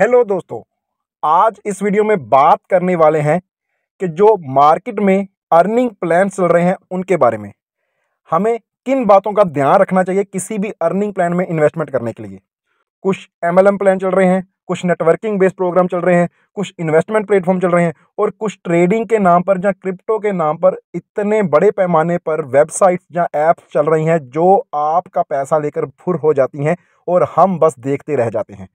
hello दोस्तों आज इस वीडियो में बात करने वाले हैं कि जो मार्केट में अर्निंग प्लान चल रहे हैं उनके बारे में हमें किन बातों का ध्यान रखना चाहिए किसी भी अर्निंग प्लान में इन्वेस्टमेंट करने के लिए कुछ एम प्लान चल रहे हैं कुछ नेटवर्किंग बेस्ड प्रोग्राम चल रहे हैं कुछ इन्वेस्टमेंट प्लेटफॉर्म चल रहे हैं और कुछ ट्रेडिंग के नाम पर या क्रिप्टो के नाम पर इतने बड़े पैमाने पर वेबसाइट्स या ऐप्स चल रही हैं जो आपका पैसा लेकर फुर हो जाती हैं और हम बस देखते रह जाते हैं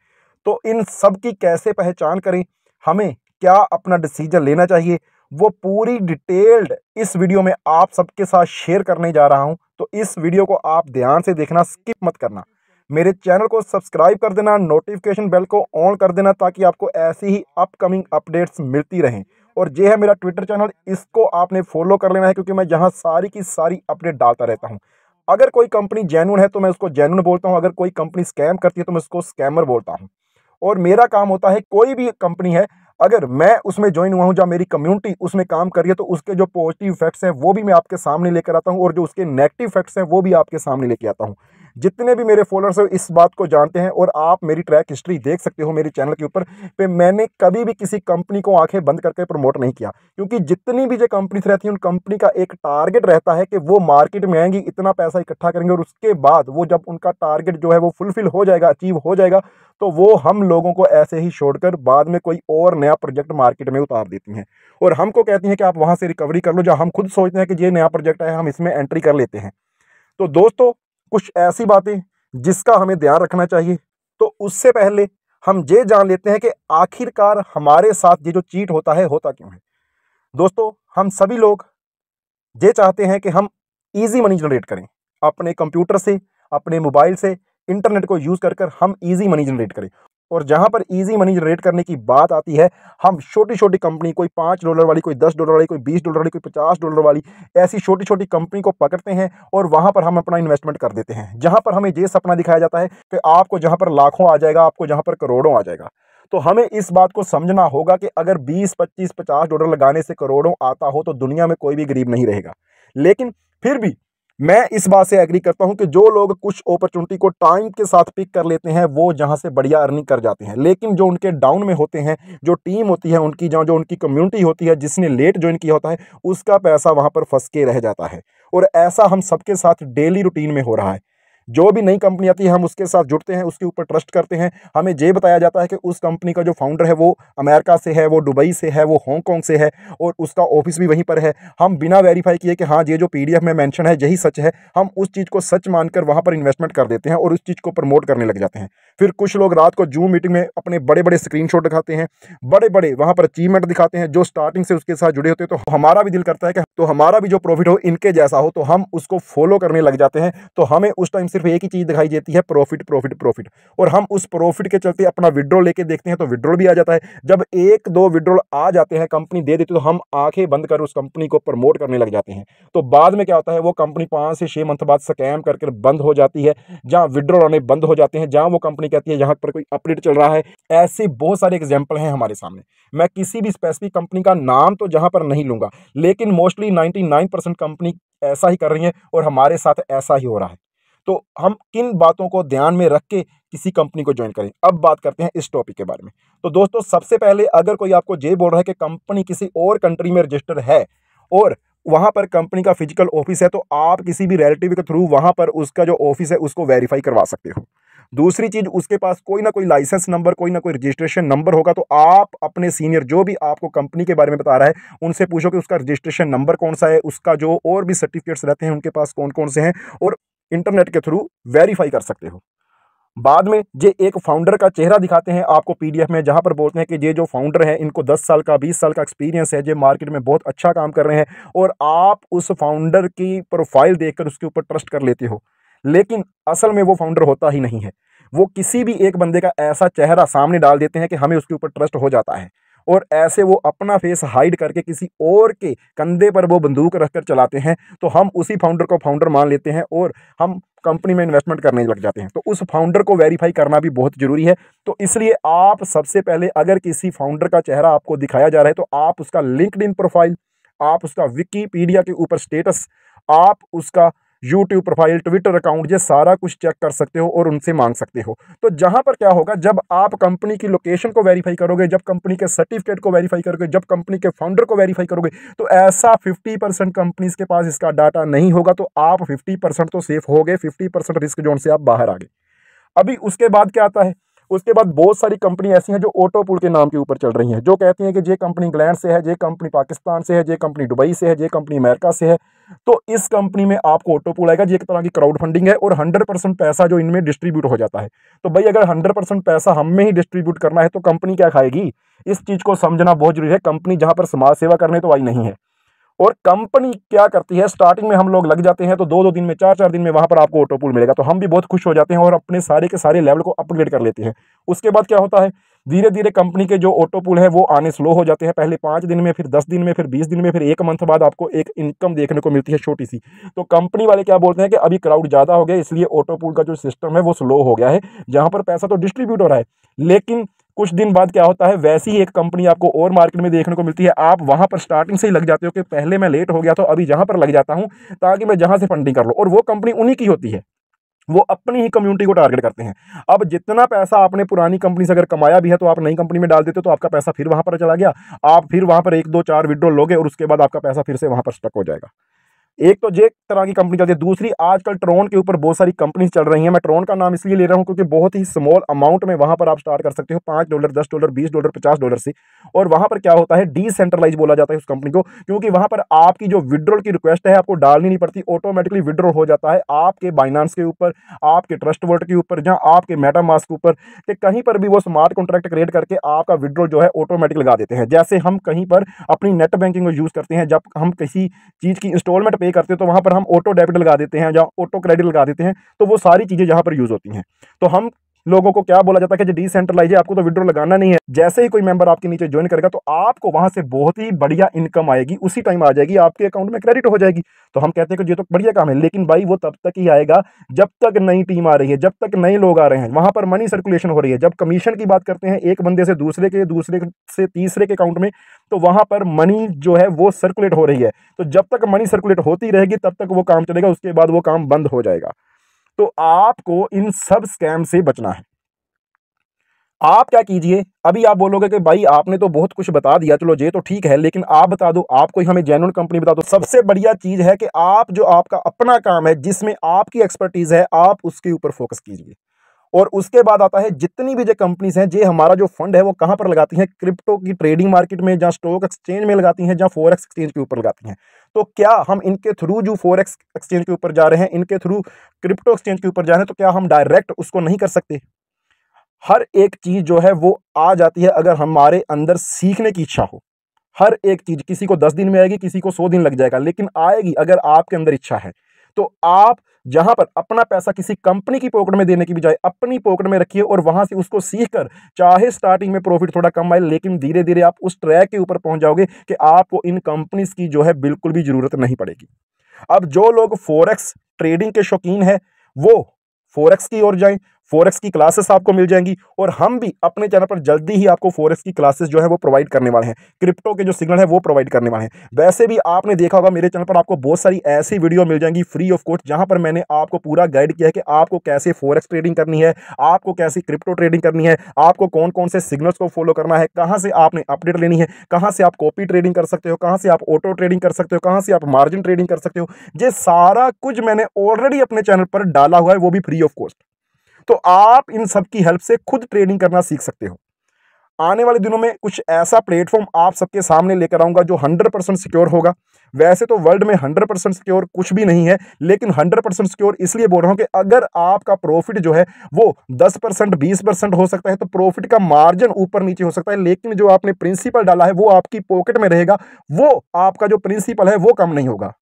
तो इन सब की कैसे पहचान करें हमें क्या अपना डिसीजन लेना चाहिए वो पूरी डिटेल्ड इस वीडियो में आप सबके साथ शेयर करने जा रहा हूं तो इस वीडियो को आप ध्यान से देखना स्किप मत करना मेरे चैनल को सब्सक्राइब कर देना नोटिफिकेशन बेल को ऑन कर देना ताकि आपको ऐसी ही अपकमिंग अपडेट्स मिलती रहें और ये है मेरा ट्विटर चैनल इसको आपने फॉलो कर लेना है क्योंकि मैं यहाँ सारी की सारी अपडेट डालता रहता हूँ अगर कोई कंपनी जेनुअन है तो मैं उसको जेनुअन बोलता हूँ अगर कोई कंपनी स्कैम करती है तो मैं उसको स्कैमर बोलता हूँ और मेरा काम होता है कोई भी कंपनी है अगर मैं उसमें ज्वाइन हुआ हूँ जहाँ मेरी कम्युनिटी उसमें काम कर रही है तो उसके जो पॉजिटिव इफेक्ट्स हैं वो भी मैं आपके सामने लेकर आता हूँ और जो उसके नेगेटिव इफेक्ट्स हैं वो भी आपके सामने लेके आता हूँ जितने भी मेरे फॉलोअर्स हैं इस बात को जानते हैं और आप मेरी ट्रैक हिस्ट्री देख सकते हो मेरे चैनल के ऊपर पे मैंने कभी भी किसी कंपनी को आंखें बंद करके प्रमोट नहीं किया क्योंकि जितनी भी जो कंपनीज रहती हैं उन कंपनी का एक टारगेट रहता है कि वो मार्केट में आएंगी इतना पैसा इकट्ठा करेंगे और उसके बाद वो जब उनका टारगेट जो है वो फुलफिल हो जाएगा अचीव हो जाएगा तो वो हम लोगों को ऐसे ही छोड़कर बाद में कोई और नया प्रोजेक्ट मार्केट में उतार देती हैं और हमको कहती हैं कि आप वहाँ से रिकवरी कर लो जहाँ हम खुद सोचते हैं कि ये नया प्रोजेक्ट है हम इसमें एंट्री कर लेते हैं तो दोस्तों कुछ ऐसी बातें जिसका हमें ध्यान रखना चाहिए तो उससे पहले हम ये जान लेते हैं कि आखिरकार हमारे साथ ये जो चीट होता है होता क्यों है दोस्तों हम सभी लोग ये चाहते हैं कि हम इजी मनी जनरेट करें अपने कंप्यूटर से अपने मोबाइल से इंटरनेट को यूज़ कर कर हम इजी मनी जनरेट करें और जहाँ पर इजी मनी जनरेट करने की बात आती है हम छोटी छोटी कंपनी कोई पाँच डॉलर वाली कोई दस डॉलर वाली कोई बीस डॉलर वाली कोई पचास डॉलर वाली ऐसी छोटी छोटी कंपनी को पकड़ते हैं और वहाँ पर हम अपना इन्वेस्टमेंट कर देते हैं जहाँ पर हमें ये सपना दिखाया जाता है कि आपको जहाँ पर लाखों आ जाएगा आपको जहाँ पर करोड़ों आ जाएगा तो हमें इस बात को समझना होगा कि अगर बीस पच्चीस पचास डॉलर लगाने से करोड़ों आता हो तो दुनिया में कोई भी गरीब नहीं रहेगा लेकिन फिर भी मैं इस बात से एग्री करता हूं कि जो लोग कुछ अपॉर्चुनिटी को टाइम के साथ पिक कर लेते हैं वो जहां से बढ़िया अर्निंग कर जाते हैं लेकिन जो उनके डाउन में होते हैं जो टीम होती है उनकी जहाँ जो उनकी कम्युनिटी होती है जिसने लेट ज्वाइन किया होता है उसका पैसा वहाँ पर फंस के रह जाता है और ऐसा हम सबके साथ डेली रूटीन में हो रहा है जो भी नई कंपनी आती है हम उसके साथ जुड़ते हैं उसके ऊपर ट्रस्ट करते हैं हमें ये बताया जाता है कि उस कंपनी का जो फाउंडर है वो अमेरिका से है वो दुबई से है वो हांगकॉन्ग से है और उसका ऑफिस भी वहीं पर है हम बिना वेरीफाई किए कि हाँ ये जो पी में मैंशन है यही सच है हम उस चीज़ को सच मानकर वहाँ पर इन्वेस्टमेंट कर देते हैं और उस चीज़ को प्रमोट करने लग जाते हैं फिर कुछ लोग रात को जूम मीटिंग में अपने बड़े बड़े स्क्रीन दिखाते हैं बड़े बड़े वहाँ पर अचीवमेंट दिखाते हैं जो स्टार्टिंग से उसके साथ जुड़े होते हैं तो हमारा भी दिल करता है कि तो हमारा भी जो प्रॉफिट हो इनके जैसा हो तो हम उसको फॉलो करने लग जाते हैं तो हमें उस टाइम सिर्फ एक ही चीज़ दिखाई देती है प्रॉफिट प्रॉफिट प्रॉफिट और हम उस प्रॉफिट के चलते अपना विड्रॉ लेके देखते हैं तो विड्रॉल भी आ जाता है जब एक दो विड्रॉल आ जाते हैं कंपनी दे देती है तो हम आंखें बंद कर उस कंपनी को प्रमोट करने लग जाते हैं तो बाद में क्या होता है वो कंपनी पाँच से छः मंथ बाद स्कैम करके बंद हो जाती है जहाँ विड्रॉल आने बंद हो जाते हैं जहाँ वो कंपनी कंपनी कहती है यहाँ पर कोई अपडेट चल रहा है ऐसे बहुत सारे एग्जाम्पल हैं हमारे सामने मैं किसी भी स्पेसिफिक कंपनी का नाम तो जहाँ पर नहीं लूँगा लेकिन मोस्टली नाइन्टी कंपनी ऐसा ही कर रही है और हमारे साथ ऐसा ही हो रहा है तो हम किन बातों को ध्यान में रख के किसी कंपनी को ज्वाइन करें अब बात करते हैं इस टॉपिक के बारे में तो दोस्तों सबसे पहले अगर कोई आपको ये बोल रहा है कि कंपनी किसी और कंट्री में रजिस्टर है और वहाँ पर कंपनी का फिजिकल ऑफिस है तो आप किसी भी रिलेटिव के थ्रू वहाँ पर उसका जो ऑफिस है उसको वेरीफाई करवा सकते हो दूसरी चीज़ उसके पास कोई ना कोई लाइसेंस नंबर कोई ना कोई रजिस्ट्रेशन नंबर होगा तो आप अपने सीनियर जो भी आपको कंपनी के बारे में बता रहा है उनसे पूछो कि उसका रजिस्ट्रेशन नंबर कौन सा है उसका जो और भी सर्टिफिकेट्स रहते हैं उनके पास कौन कौन से हैं और इंटरनेट के थ्रू वेरीफाई कर सकते हो बाद में ये एक फाउंडर का चेहरा दिखाते हैं आपको पीडीएफ में जहां पर बोलते हैं कि ये जो फाउंडर हैं इनको 10 साल का 20 साल का एक्सपीरियंस है ये मार्केट में बहुत अच्छा काम कर रहे हैं और आप उस फाउंडर की प्रोफाइल देखकर उसके ऊपर ट्रस्ट कर लेते हो लेकिन असल में वो फाउंडर होता ही नहीं है वो किसी भी एक बंदे का ऐसा चेहरा सामने डाल देते हैं कि हमें उसके ऊपर ट्रस्ट हो जाता है और ऐसे वो अपना फेस हाइड करके किसी और के कंधे पर वो बंदूक रखकर चलाते हैं तो हम उसी फाउंडर को फाउंडर मान लेते हैं और हम कंपनी में इन्वेस्टमेंट करने लग जाते हैं तो उस फाउंडर को वेरीफाई करना भी बहुत ज़रूरी है तो इसलिए आप सबसे पहले अगर किसी फाउंडर का चेहरा आपको दिखाया जा रहा है तो आप उसका लिंकड प्रोफाइल आप उसका विकीपीडिया के ऊपर स्टेटस आप उसका यूट्यूब प्रोफाइल ट्विटर अकाउंट ये सारा कुछ चेक कर सकते हो और उनसे मांग सकते हो तो जहाँ पर क्या होगा जब आप कंपनी की लोकेशन को वेरीफाई करोगे जब कंपनी के सर्टिफिकेट को वेरीफाई करोगे जब कंपनी के फाउंडर को वेरीफाई करोगे तो ऐसा फिफ्टी परसेंट कंपनीज के पास इसका डाटा नहीं होगा तो आप फिफ्टी परसेंट तो सेफ हो गए फिफ्टी परसेंट रिस्क जोन से आप बाहर आ गए अभी उसके बाद क्या आता है उसके बाद बहुत सारी कंपनी ऐसी हैं जो ऑटो पुल के नाम के ऊपर चल रही हैं जो कहती हैं कि ये कंपनी इंग्लैंड से है ये कंपनी पाकिस्तान से है ये कंपनी दुबई से है ये कंपनी अमेरिका से है तो इस कंपनी में आपको ऑटो पुल आएगा जी एक तरह की क्राउड फंडिंग है और हंड्रेड परसेंट पैसा जो इनमें डिस्ट्रीब्यूट हो जाता है तो भाई अगर हंड्रेड परसेंट पैसा हमें ही डिस्ट्रीब्यूट करना है तो कंपनी क्या खाएगी इस चीज़ को समझना बहुत जरूरी है कंपनी जहाँ पर समाज सेवा करने तो आई नहीं है और कंपनी क्या करती है स्टार्टिंग में हम लोग लग जाते हैं तो दो दो दिन में चार चार दिन में वहाँ पर आपको ऑटो पुल मिलेगा तो हम भी बहुत खुश हो जाते हैं और अपने सारे के सारे लेवल को अपग्रेड कर लेते हैं उसके बाद क्या होता है धीरे धीरे कंपनी के जो ऑटो पुल है वो आने स्लो हो जाते हैं पहले पाँच दिन में फिर दस दिन में फिर बीस दिन में फिर एक मंथ बाद आपको एक इनकम देखने को मिलती है छोटी सी तो कंपनी वाले क्या बोलते हैं कि अभी क्राउड ज़्यादा हो गया इसलिए ऑटो पुल का जो सिस्टम है वो स्लो हो गया है जहाँ पर पैसा तो डिस्ट्रीब्यूट हो रहा है लेकिन कुछ दिन बाद क्या होता है वैसी ही एक कंपनी आपको और मार्केट में देखने को मिलती है आप वहां पर स्टार्टिंग से ही लग जाते हो कि पहले मैं लेट हो गया तो अभी जहां पर लग जाता हूँ ताकि मैं जहाँ से फंडिंग कर लूँ और वो कंपनी उन्हीं की होती है वो अपनी ही कम्युनिटी को टारगेट करते हैं अब जितना पैसा आपने पुरानी कंपनी से अगर कमाया भी है तो आप नई कंपनी में डाल देते हो तो आपका पैसा फिर वहां पर चला गया आप फिर वहां पर एक दो चार विड्रो लोगे और उसके बाद आपका पैसा फिर से वहाँ पर स्टक हो जाएगा एक तो जे तरह की कंपनी चलती है दूसरी आजकल ट्रोन के ऊपर बहुत सारी कंपनीज चल रही हैं मैं ट्रोन का नाम इसलिए ले रहा हूँ क्योंकि बहुत ही स्मॉल अमाउंट में वहाँ पर आप स्टार्ट कर सकते हो पाँच डॉलर दस डॉलर बीस डॉलर पचास डॉलर से और वहाँ पर क्या होता है डिसेंट्रलाइज बोला जाता है उस कंपनी को क्योंकि वहाँ पर आपकी जो विड्रोल की रिक्वेस्ट है आपको डालनी नहीं पड़ती ऑटोमेटिकली विड्रॉ हो जाता है आपके बाइनांस के ऊपर आपके ट्रस्ट वोल्ट के ऊपर या आपके मेटामास के ऊपर कि कहीं पर भी वो स्मार्ट कॉन्ट्रैक्ट क्रिएट करके आपका विड्रॉ जो है ऑटोमेटिक लगा देते हैं जैसे हम कहीं पर अपनी नेट बैंकिंग को यूज़ करते हैं जब हम किसी चीज़ की इंस्टॉलमेंट पे करते हैं तो वहाँ पर हम ऑटो डेबिट लगा देते हैं या ऑटो क्रेडिट लगा देते हैं तो वो सारी चीज़ें यहाँ पर यूज़ होती हैं तो हम लोगों को क्या बोला जाता है कि डिसेंट्रलाइज है आपको तो विड्रो लगाना नहीं है जैसे ही कोई मेंबर आपके नीचे ज्वाइन करेगा तो आपको वहां से बहुत ही बढ़िया इनकम आएगी उसी टाइम आ जाएगी आपके अकाउंट में क्रेडिट हो जाएगी तो हम कहते हैं कि ये तो बढ़िया काम है लेकिन भाई वो तब तक ही आएगा जब तक नई टीम आ रही है जब तक नए लोग आ रहे हैं वहां पर मनी सर्कुलेशन हो रही है जब कमीशन की बात करते हैं एक बंदे से दूसरे के दूसरे से तीसरे के अकाउंट में तो वहां पर मनी जो है वो सर्कुलेट हो रही है तो जब तक मनी सर्कुलेट होती रहेगी तब तक वो काम चलेगा उसके बाद वो काम बंद हो जाएगा तो आपको इन सब स्कैम से बचना है आप क्या कीजिए अभी आप बोलोगे कि भाई आपने तो बहुत कुछ बता दिया चलो ये तो ठीक है लेकिन आप बता दो आप कोई हमें जेनुअन कंपनी बता दो सबसे बढ़िया चीज़ है कि आप जो आपका अपना काम है जिसमें आपकी एक्सपर्टीज़ है आप उसके ऊपर फोकस कीजिए और उसके बाद आता है जितनी भी जो कंपनीज हैं जो हमारा जो फंड है वो कहाँ पर लगाती हैं क्रिप्टो की ट्रेडिंग मार्केट में जहाँ स्टॉक एक्सचेंज में लगाती हैं जहाँ फोर एक्सचेंज के ऊपर लगाती हैं तो क्या हम इनके थ्रू जो फोर एक्सचेंज के ऊपर जा रहे हैं इनके थ्रू क्रिप्टो एक्सचेंज के ऊपर जा रहे हैं तो क्या हम डायरेक्ट उसको नहीं कर सकते हर एक चीज़ जो है वो आ जाती है अगर हमारे अंदर सीखने की इच्छा हो हर एक चीज़ किसी को दस दिन में आएगी किसी को सौ दिन लग जाएगा लेकिन आएगी अगर आपके अंदर इच्छा है तो आप जहां पर अपना पैसा किसी कंपनी की पॉकेट में देने की बजाय अपनी पॉकेट में रखिए और वहां से उसको सीख कर चाहे स्टार्टिंग में प्रॉफिट थोड़ा कम आए लेकिन धीरे धीरे आप उस ट्रैक के ऊपर पहुंच जाओगे कि आपको इन कंपनीज की जो है बिल्कुल भी जरूरत नहीं पड़ेगी अब जो लोग फोरेक्स ट्रेडिंग के शौकीन है वो फोरेक्स की ओर जाएं फोरेक्स की क्लासेस आपको मिल जाएंगी और हम भी अपने चैनल पर जल्दी ही आपको फोरेक्स की क्लासेस जो है वो प्रोवाइड करने वाले हैं क्रिप्टो के जो सिग्नल है वो प्रोवाइड करने वाले हैं वैसे भी आपने देखा होगा मेरे चैनल पर आपको बहुत सारी ऐसी वीडियो मिल जाएंगी फ्री ऑफ कॉस्ट जहाँ पर मैंने आपको पूरा गाइड किया है कि आपको कैसे फोरेक्स ट्रेडिंग करनी है आपको कैसी क्रिप्टो ट्रेडिंग करनी है आपको कौन कौन से सिग्नल्स को फॉलो करना है कहाँ से आपने अपडेट लेनी है कहाँ से आप कॉपी ट्रेडिंग कर सकते हो कहाँ से आप ऑटो ट्रेडिंग कर सकते हो कहाँ से आप मार्जिन ट्रेडिंग कर सकते हो ये सारा कुछ मैंने ऑलरेडी अपने चैनल पर डाला हुआ है वो भी फ्री ऑफ कॉस्ट तो आप इन सब की हेल्प से खुद ट्रेडिंग करना सीख सकते हो आने वाले दिनों में कुछ ऐसा प्लेटफॉर्म आप सबके सामने लेकर आऊंगा जो 100 परसेंट सिक्योर होगा वैसे तो वर्ल्ड में 100 परसेंट सिक्योर कुछ भी नहीं है लेकिन 100 परसेंट सिक्योर इसलिए बोल रहा हूं कि अगर आपका प्रॉफिट जो है वो 10 परसेंट बीस परसेंट हो सकता है तो प्रॉफिट का मार्जिन ऊपर नीचे हो सकता है लेकिन जो आपने प्रिंसिपल डाला है वो आपकी पॉकेट में रहेगा वो आपका जो प्रिंसिपल है वो कम नहीं होगा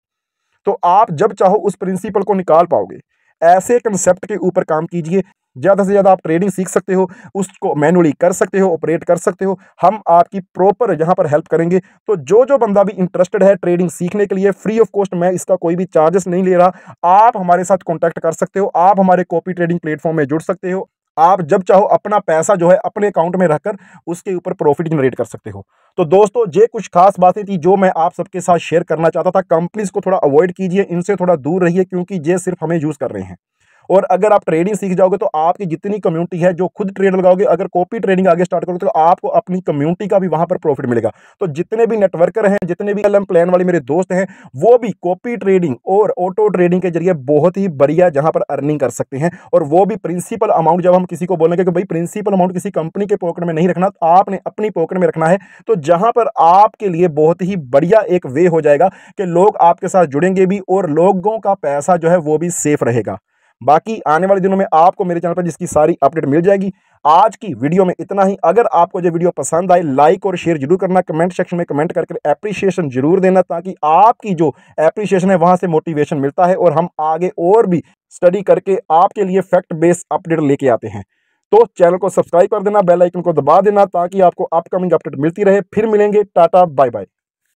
तो आप जब चाहो उस प्रिंसिपल को निकाल पाओगे ऐसे कंसेप्ट के ऊपर काम कीजिए ज़्यादा से ज़्यादा आप ट्रेडिंग सीख सकते हो उसको मैनुअली कर सकते हो ऑपरेट कर सकते हो हम आपकी प्रॉपर यहाँ पर हेल्प करेंगे तो जो जो बंदा भी इंटरेस्टेड है ट्रेडिंग सीखने के लिए फ्री ऑफ कॉस्ट मैं इसका कोई भी चार्जेस नहीं ले रहा आप हमारे साथ कॉन्टैक्ट कर सकते हो आप हमारे कॉपी ट्रेडिंग प्लेटफॉर्म में जुड़ सकते हो आप जब चाहो अपना पैसा जो है अपने अकाउंट में रहकर उसके ऊपर प्रॉफिट जनरेट कर सकते हो तो दोस्तों ये कुछ खास बातें थी जो मैं आप सबके साथ शेयर करना चाहता था कंपनीज को थोड़ा अवॉइड कीजिए इनसे थोड़ा दूर रहिए क्योंकि ये सिर्फ हमें यूज़ कर रहे हैं और अगर आप ट्रेडिंग सीख जाओगे तो आपकी जितनी कम्युनिटी है जो खुद ट्रेड लगाओगे अगर कॉपी ट्रेडिंग आगे स्टार्ट करोगे तो आपको अपनी कम्युनिटी का भी वहाँ पर प्रॉफिट मिलेगा तो जितने भी नेटवर्कर हैं जितने भी एल प्लान वाले मेरे दोस्त हैं वो भी कॉपी ट्रेडिंग और ऑटो ट्रेडिंग के जरिए बहुत ही बढ़िया जहाँ पर अर्निंग कर सकते हैं और वो भी प्रिंसिपल अमाउंट जब हम किसी को बोलेंगे कि भाई प्रिंसिपल अमाउंट किसी कंपनी के पॉकेट में नहीं रखना तो आपने अपनी पॉकेट में रखना है तो जहाँ पर आपके लिए बहुत ही बढ़िया एक वे हो जाएगा कि लोग आपके साथ जुड़ेंगे भी और लोगों का पैसा जो है वो भी सेफ रहेगा बाकी आने वाले दिनों में आपको मेरे चैनल पर जिसकी सारी अपडेट मिल जाएगी आज की वीडियो में इतना ही अगर आपको जो वीडियो पसंद आए लाइक और शेयर जरूर करना कमेंट सेक्शन में कमेंट करके अप्रिशिएशन जरूर देना ताकि आपकी जो अप्रिशिएशन है वहाँ से मोटिवेशन मिलता है और हम आगे और भी स्टडी करके आपके लिए फैक्ट बेस्ड अपडेट लेके आते हैं तो चैनल को सब्सक्राइब कर देना बेल आइकन को दबा देना ताकि आपको अपकमिंग अपडेट मिलती रहे फिर मिलेंगे टाटा बाय बाय